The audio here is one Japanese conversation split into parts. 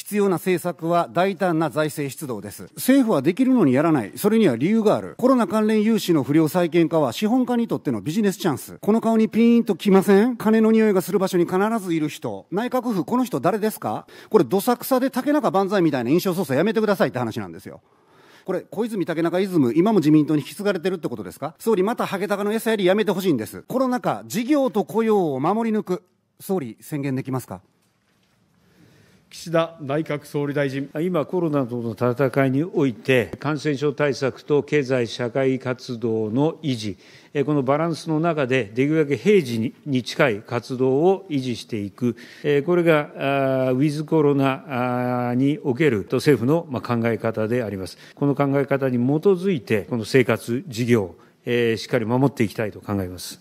必要な政策は大胆な財政出動です。政府はできるのにやらない。それには理由がある。コロナ関連融資の不良債権化は資本家にとってのビジネスチャンス。この顔にピーンときません金の匂いがする場所に必ずいる人。内閣府、この人誰ですかこれ、どさくさで竹中万歳みたいな印象操作やめてくださいって話なんですよ。これ、小泉竹中イズム、今も自民党に引き継がれてるってことですか総理、またハゲタカの餌やりやめてほしいんです。コロナ禍、事業と雇用を守り抜く。総理、宣言できますか岸田内閣総理大臣。今、コロナとの戦いにおいて、感染症対策と経済社会活動の維持、このバランスの中で、できるだけ平時に近い活動を維持していく、これがウィズコロナにおける政府の考え方であります。この考え方に基づいて、この生活、事業、しっかり守っていきたいと考えます。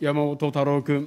山本太郎君。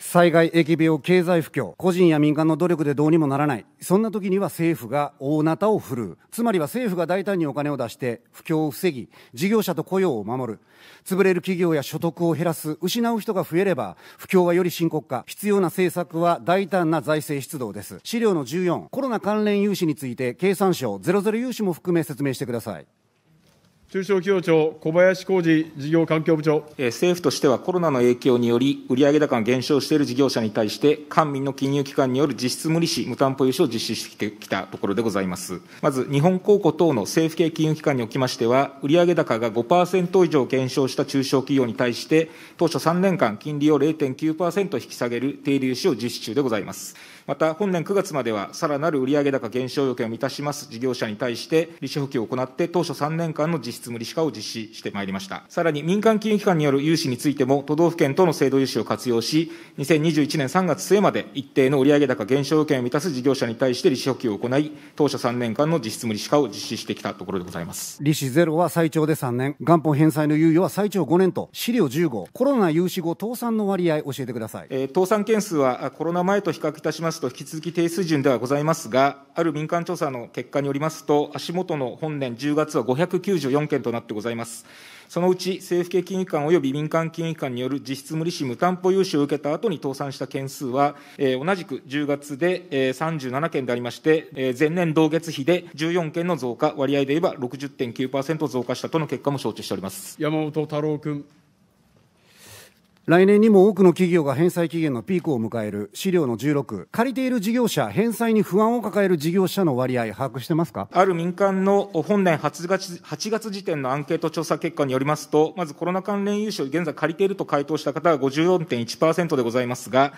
災害、疫病、経済不況、個人や民間の努力でどうにもならない。そんな時には政府が大なたを振るう。つまりは政府が大胆にお金を出して、不況を防ぎ、事業者と雇用を守る。潰れる企業や所得を減らす。失う人が増えれば、不況はより深刻化。必要な政策は大胆な財政出動です。資料の14、コロナ関連融資について、経産省00融資も含め説明してください。中小企業庁、小林浩二事業環境部長。政府としてはコロナの影響により、売上高が減少している事業者に対して、官民の金融機関による実質無利子、無担保融資を実施してきたところでございます。まず、日本公庫等の政府系金融機関におきましては、売上高が5%以上減少した中小企業に対して、当初3年間、金利を0.9%引き下げる低利融資を実施中でございます。また、本年9月までは、さらなる売上高減少要件を満たします事業者に対して、利子補給を行って、当初3年間の実質無利子化を実施してまいりました。さらに、民間金融機関による融資についても、都道府県との制度融資を活用し、2021年3月末まで一定の売上高減少要件を満たす事業者に対して利子補給を行い、当初3年間の実質無利子化を実施してきたところでございます。利子ゼロは最長で3年、元本返済の猶予は最長5年と、資料1 5コロナ融資後倒産の割合、教えてください。えー、倒産件数はコロナ前と比較いたしますますと、引き続き低水準ではございますが、ある民間調査の結果によりますと、足元の本年10月は594件となってございます。そのうち政府系金融機関及び民間金融機関による実質無利子無担保融資を受けた後に倒産した件数は、同じく10月で、37件でありまして、前年同月比で14件の増加、割合で言えば60.9%増加したとの結果も承知しております山本太郎君。来年にも多くの企業が返済期限のピークを迎える資料の16借りている事業者返済に不安を抱える事業者の割合把握してますかある民間の本年8月 ,8 月時点のアンケート調査結果によりますとまずコロナ関連融資を現在借りていると回答した方は54.1%でございますが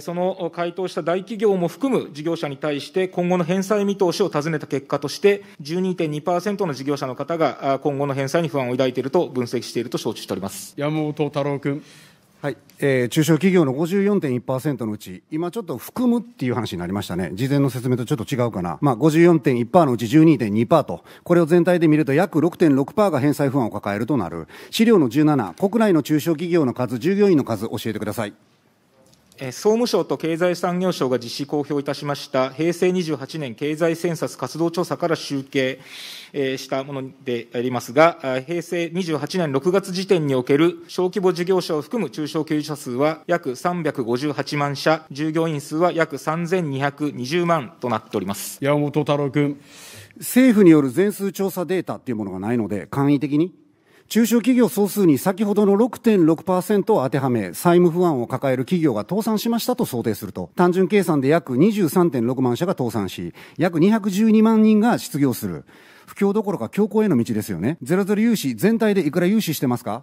その回答した大企業も含む事業者に対して、今後の返済見通しを尋ねた結果として、12.2%の事業者の方が今後の返済に不安を抱いていると分析していると承知しております山本太郎君。はいえー、中小企業の54.1%のうち、今ちょっと含むっていう話になりましたね。事前の説明とちょっと違うかな。まあ54.1%のうち12.2%と、これを全体で見ると約6.6%が返済不安を抱えるとなる。資料の17、国内の中小企業の数、従業員の数、教えてください。総務省と経済産業省が実施公表いたしました平成28年経済センサス活動調査から集計、したものでありますが、平成28年6月時点における小規模事業者を含む中小企業者数は約358万社、従業員数は約3220万となっております。山本太郎君。政府による全数調査データっていうものがないので、簡易的に中小企業総数に先ほどの6.6%を当てはめ、債務不安を抱える企業が倒産しましたと想定すると、単純計算で約23.6万社が倒産し、約212万人が失業する。不況どころか強行への道ですよね。ゼロゼロ融資、全体でいくら融資してますか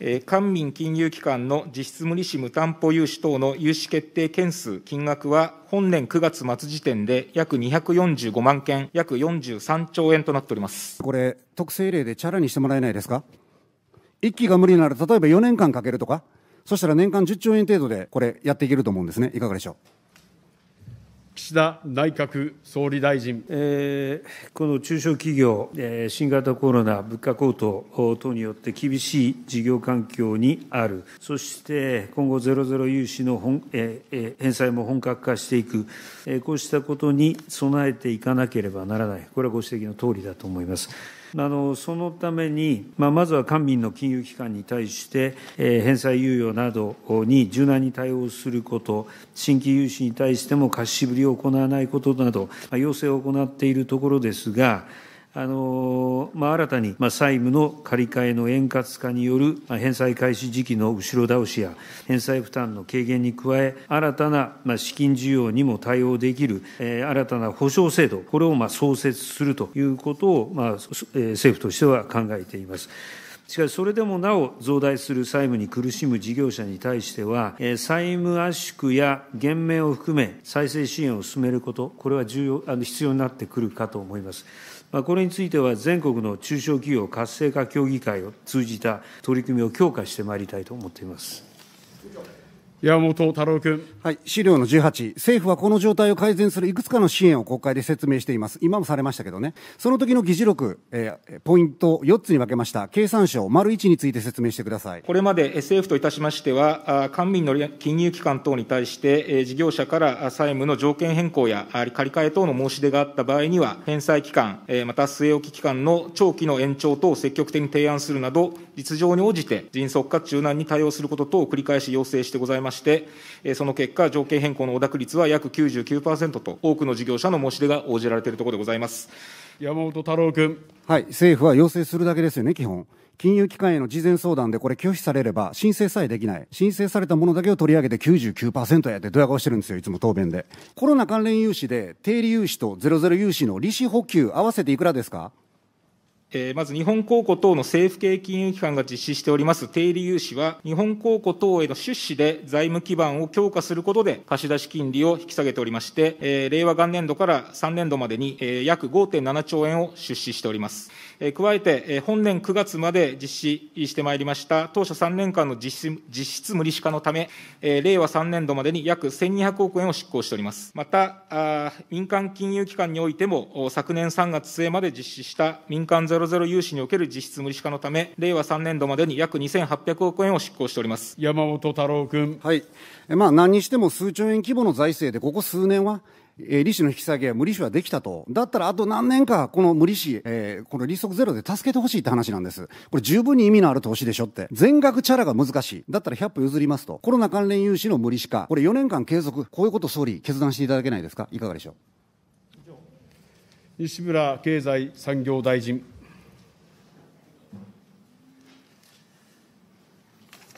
え官民金融機関の実質無利子無担保融資等の融資決定件数、金額は、本年9月末時点で約245万件、約43兆円となっておりますこれ、特性例でチャラにしてもらえないですか、1期が無理なら、例えば4年間かけるとか、そしたら年間10兆円程度でこれ、やっていけると思うんですね、いかがでしょう。岸田内閣総理大臣。えー、この中小企業、えー、新型コロナ、物価高騰等によって厳しい事業環境にある、そして今後、ゼロゼロ融資の本、えー、返済も本格化していく、えー、こうしたことに備えていかなければならない、これはご指摘の通りだと思います。あのそのために、まあ、まずは官民の金融機関に対して、えー、返済猶予などに柔軟に対応すること、新規融資に対しても貸し渋りを行わないことなど、まあ、要請を行っているところですが、あのまあ、新たに、まあ、債務の借り換えの円滑化による、まあ、返済開始時期の後ろ倒しや、返済負担の軽減に加え、新たな、まあ、資金需要にも対応できる、えー、新たな保償制度、これを、まあ、創設するということを、まあえー、政府としては考えています。しかし、それでもなお増大する債務に苦しむ事業者に対しては、債務圧縮や減免を含め、再生支援を進めること、これは重要あの必要になってくるかと思います。これについては全国の中小企業活性化協議会を通じた取り組みを強化してまいりたいと思っています。山本太郎君、はい、資料の18、政府はこの状態を改善するいくつかの支援を国会で説明しています、今もされましたけどね、その時の議事録、えー、ポイント4つに分けました、経産省、丸1について説明してくださいこれまで政府といたしましては、官民の金融機関等に対して、え事業者から債務の条件変更や借り換え等の申し出があった場合には、返済期間、えまた据え置き期間の長期の延長等を積極的に提案するなど、実情に応じて迅速かつ柔軟に対応すること等を繰り返し要請してございまして、その結果、条件変更のお諾率は約99%と、多くの事業者の申し出が応じられているところでございます。山本太郎君。はい、政府は要請するだけですよね、基本。金融機関への事前相談でこれ拒否されれば申請さえできない。申請されたものだけを取り上げて99%やってドヤ顔してるんですよ、いつも答弁で。コロナ関連融資で定理融資とゼロゼロ融資の利子補給合わせていくらですかまず日本公庫等の政府系金融機関が実施しております定理融資は、日本公庫等への出資で財務基盤を強化することで、貸出金利を引き下げておりまして、令和元年度から3年度までに約5.7兆円を出資しております。加えて、本年9月まで実施してまいりました、当初3年間の実質無利子化のため、令和3年度までに約1200億円を執行しております。また、民間金融機関においても、昨年3月末まで実施した民間ゼロゼロ融資における実質無利子化のため、令和3年度までに約2800億円を執行しております山本太郎君。はいまあ、何にしても数兆円規模の財政で、ここ数年は、えー、利子の引き下げは無利子はできたと。だったらあと何年かこの無利子、えー、この利息ゼロで助けてほしいって話なんです。これ十分に意味のある投資でしょって。全額チャラが難しい。だったら100歩譲りますと。コロナ関連融資の無利子化。これ4年間継続。こういうこと総理決断していただけないですかいかがでしょう。西村経済産業大臣。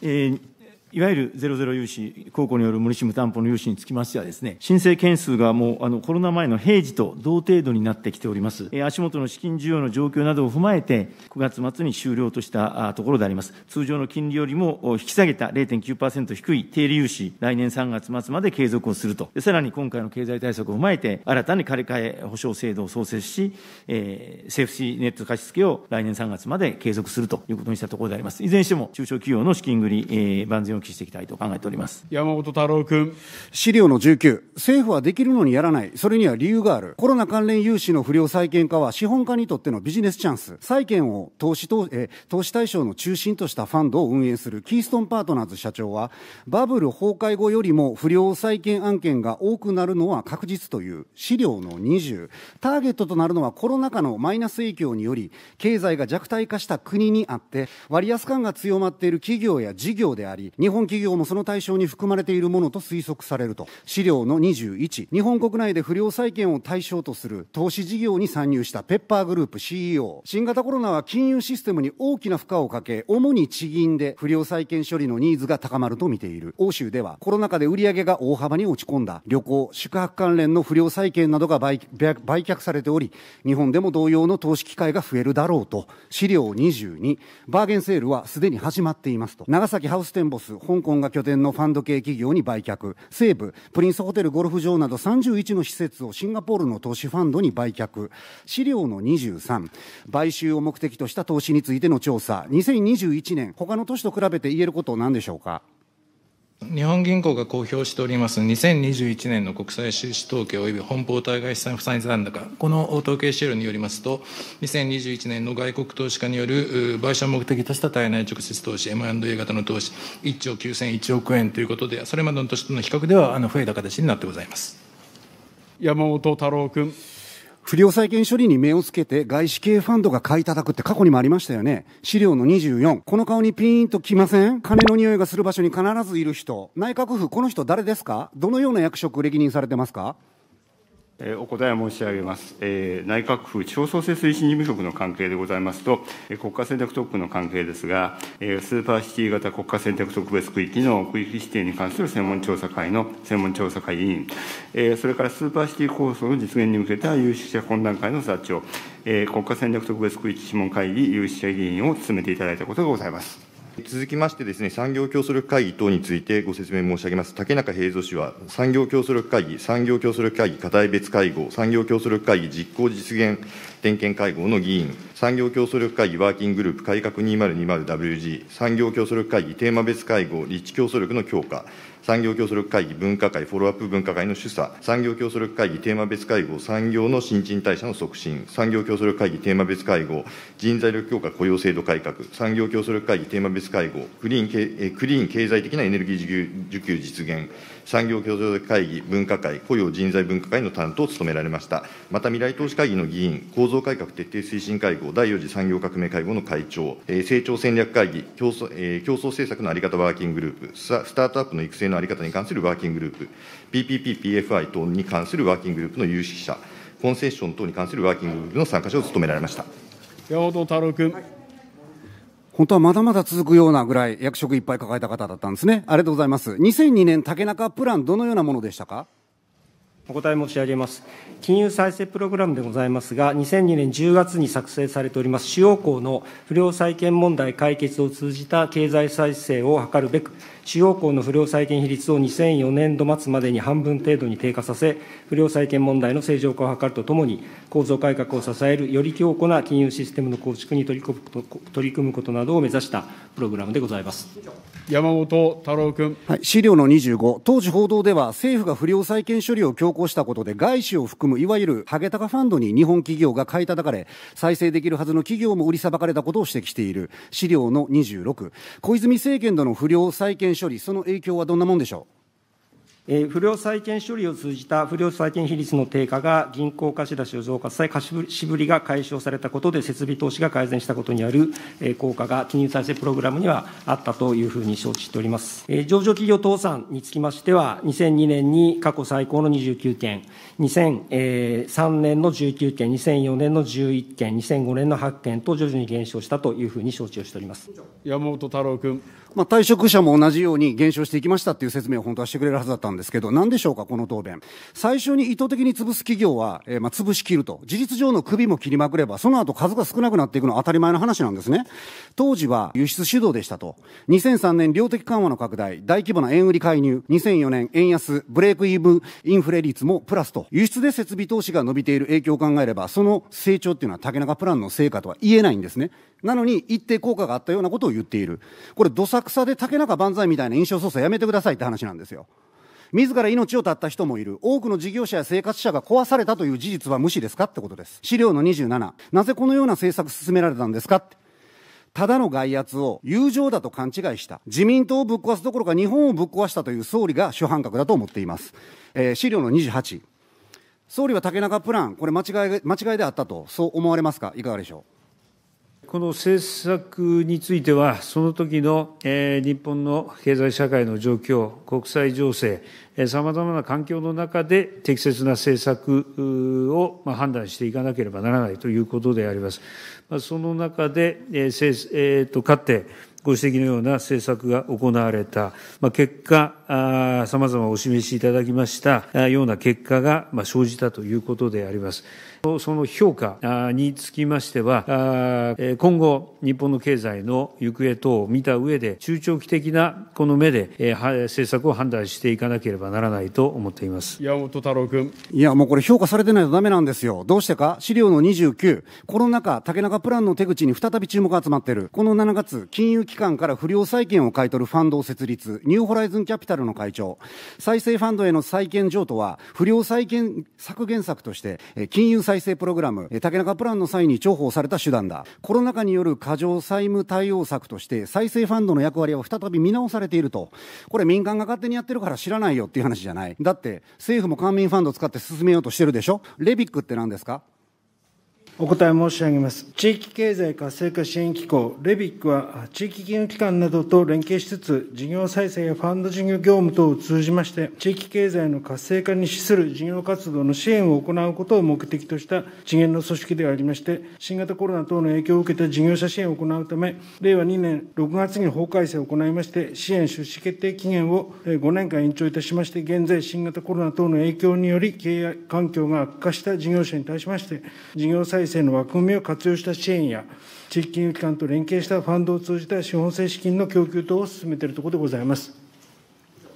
えーいわゆるゼロゼロ融資、公庫による無利子無担保の融資につきましてはですね、申請件数がもうあのコロナ前の平時と同程度になってきております。えー、足元の資金需要の状況などを踏まえて、9月末に終了としたところであります。通常の金利よりも引き下げた0.9%低い低利融資、来年3月末まで継続をすると。さらに今回の経済対策を踏まえて、新たに借り換え保証制度を創設し、えー、セーフシーネット貸付を来年3月まで継続するということにしたところであります。いずれにしても、中小企業の資金繰り、えー、万全を抜きしていきたいと考えております山本太郎君資料の19政府はできるのにやらないそれには理由があるコロナ関連融資の不良債権化は資本家にとってのビジネスチャンス債権を投資投え投資対象の中心としたファンドを運営するキーストンパートナーズ社長はバブル崩壊後よりも不良債権案件が多くなるのは確実という資料の20ターゲットとなるのはコロナ禍のマイナス影響により経済が弱体化した国にあって割安感が強まっている企業や事業であり日日本企業もその対象に含まれているものと推測されると資料の21日本国内で不良債権を対象とする投資事業に参入したペッパーグループ CEO 新型コロナは金融システムに大きな負荷をかけ主に地銀で不良債権処理のニーズが高まると見ている欧州ではコロナ禍で売上が大幅に落ち込んだ旅行宿泊関連の不良債権などが売却されており日本でも同様の投資機会が増えるだろうと資料22バーゲンセールはすでに始まっていますと長崎ハウステンボス香港が拠点のファンド系企業に売却西部プリンスホテルゴルフ場など31の施設をシンガポールの投資ファンドに売却資料の23買収を目的とした投資についての調査2021年他の都市と比べて言えること何でしょうか日本銀行が公表しております2021年の国際収支統計及び本邦対外資産負債残高、この統計資料によりますと、2021年の外国投資家による賠償目的とした対内直接投資、M&A 型の投資、1兆9001億円ということで、それまでの年との比較ではあの増えた形になってございます山本太郎君。不良債権処理に目をつけて外資系ファンドが買い叩くって過去にもありましたよね。資料の24。この顔にピーンときません金の匂いがする場所に必ずいる人。内閣府、この人誰ですかどのような役職歴任されてますかお答え申し上げます。内閣府地方創生推進事務局の関係でございますと、国家戦略特区の関係ですが、スーパーシティ型国家戦略特別区域の区域指定に関する専門調査会の専門調査会委員、それからスーパーシティ構想の実現に向けた有識者懇談会の座長、国家戦略特別区域諮問会議有識者議員を務めていただいたことがございます。続きましてですね、産業競争力会議等についてご説明申し上げます。竹中平蔵氏は、産業競争力会議、産業競争力会議課題別会合、産業競争力会議実行実現点検会合の議員、産業競争力会議ワーキンググループ改革 2020WG、産業競争力会議テーマ別会合、立地競争力の強化、産業競争力会議分科会、フォローアップ分科会の主査、産業競争力会議テーマ別会合、産業の新陳代謝の促進、産業競争力会議テーマ別会合、人材力強化雇用制度改革、産業競争力会議テーマ別会合、クリーン,、えクリーン経済的なエネルギー需給実現、産業共同会議分科会、雇用人材分科会の担当を務められました。また未来投資会議の議員、構造改革徹底推進会合、第4次産業革命会合の会長、えー、成長戦略会議、競争,、えー、競争政策の在り方ワーキンググループス、スタートアップの育成の在り方に関するワーキンググループ、PPP、PFI 等に関するワーキンググループの有識者、コンセッション等に関するワーキンググループの参加者を務められました。山本太郎君。はい本当はまだまだ続くようなぐらい役職いっぱい抱えた方だったんですね。ありがとうございます。2002年竹中プラン、どのようなものでしたかお答え申し上げます。金融再生プログラムでございますが、2002年10月に作成されております主要項の不良債権問題解決を通じた経済再生を図るべく、主要項の不良債権比率を2004年度末までに半分程度に低下させ、不良債権問題の正常化を図るとともに、構造改革を支えるより強固な金融システムの構築に取り組む取り組むことなどを目指したプログラムでございます山本太郎君、はい、資料の25、当時報道では、政府が不良債権処理を強行したことで、外資を含むいわゆるハゲタカファンドに日本企業が買い叩かれ、再生できるはずの企業も売りさばかれたことを指摘している、資料の26、小泉政権での不良債権処理、その影響はどんなもんでしょう。不良債権処理を通じた不良債権比率の低下が銀行貸し出しを増加され、貸しぶりが解消されたことで、設備投資が改善したことにある効果が、金融再生プログラムにはあったというふうに承知しております。上場企業倒産につきましては、2002年に過去最高の29件、2003年の19件、2004年の11件、2005年の8件と徐々に減少したというふうに承知をしております山本太郎君。まあ、退職者も同じように減少していきましたっていう説明を本当はしてくれるはずだったんですけど、なんでしょうか、この答弁。最初に意図的に潰す企業は、えー、まあ、潰しきると。事実上の首も切りまくれば、その後数が少なくなっていくのは当たり前の話なんですね。当時は輸出主導でしたと。2003年量的緩和の拡大、大規模な円売り介入、2004年円安、ブレイクイーブインフレ率もプラスと。輸出で設備投資が伸びている影響を考えれば、その成長っていうのは竹中プランの成果とは言えないんですね。なのに、一定効果があったようなことを言っている。これ、どさくさで竹中万歳みたいな印象操作やめてくださいって話なんですよ。自ら命を絶った人もいる多くの事業者や生活者が壊されたという事実は無視ですかってことです資料の27なぜこのような政策進められたんですかってただの外圧を友情だと勘違いした。自民党をぶっ壊すどころか日本をぶっ壊したという総理が主犯格だと思っています。えー、資料の28。総理は竹中プラン、これ間違い、間違いであったと、そう思われますかいかがでしょうこの政策については、その時の日本の経済社会の状況、国際情勢、さまざまな環境の中で適切な政策を判断していかなければならないということであります。その中で、えかつてご指摘のような政策が行われた、結果、さまざまお示しいただきましたような結果が生じたということであります。その評価につきましては、今後、日本の経済の行方等を見た上で、中長期的なこの目で政策を判断していかなければならないと思っています山本太郎君。いや、もうこれ、評価されてないとだめなんですよ。どうしてか、資料の29、コロナ禍、竹中プランの手口に再び注目が集まっている、この7月、金融機関から不良債権を買い取るファンドを設立、ニューホライズンキャピタルルの会長、再生ファンドへの債権譲渡は、不良債権削減策として、金融再生プログラム、竹中プランの際に重宝された手段だ。コロナ禍による過剰債務対応策として、再生ファンドの役割を再び見直されていると。これ民間が勝手にやってるから知らないよっていう話じゃない。だって、政府も官民ファンドを使って進めようとしてるでしょレビックって何ですかお答え申し上げます。地域経済活性化支援機構、レビックは、地域金融機関などと連携しつつ、事業再生やファンド事業業務等を通じまして、地域経済の活性化に資する事業活動の支援を行うことを目的とした次元の組織でありまして、新型コロナ等の影響を受けた事業者支援を行うため、令和2年6月に法改正を行いまして、支援出資決定期限を5年間延長いたしまして、現在、新型コロナ等の影響により、経営環境が悪化した事業者に対しまして、事業再生生の枠組みを活用した支援や、地域金融機関と連携したファンドを通じた資本性資金の供給等を進めているところでございます。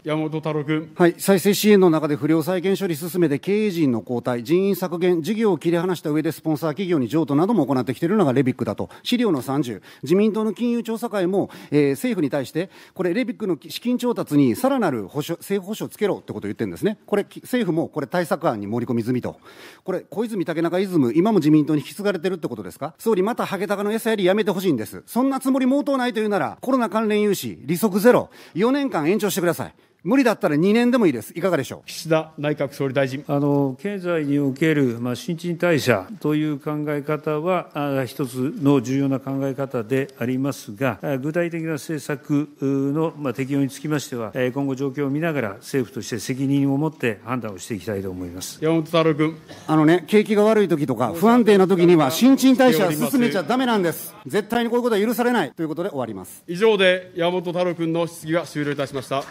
山本太郎君、はい、再生支援の中で不良債権処理進めて経営陣の交代、人員削減、事業を切り離した上でスポンサー企業に譲渡なども行ってきているのがレビックだと、資料の30、自民党の金融調査会も、えー、政府に対して、これ、レビックの資金調達にさらなる保証政府保証をつけろってことを言ってるんですね、これ、政府もこれ、対策案に盛り込み済みと、これ、小泉竹中イズム、今も自民党に引き継がれてるってことですか、総理、またハゲタカの餌やりやめてほしいんです、そんなつもり毛頭ないというなら、コロナ関連融資、利息ゼロ、4年間延長してください。無理だったら2年でもいいです、いかがでしょう岸田内閣総理大臣あの経済における、まあ、新陳代謝という考え方はあ、一つの重要な考え方でありますが、具体的な政策の、まあ、適用につきましては、今後、状況を見ながら、政府として責任を持って判断をしていきたいと思います山本太郎君あの、ね、景気が悪い時とか、不安定な時には、新陳代謝は進めちゃだめなんです、絶対にこういうことは許されないということで終わります。以上で山本太郎君の質疑が終了いたしました。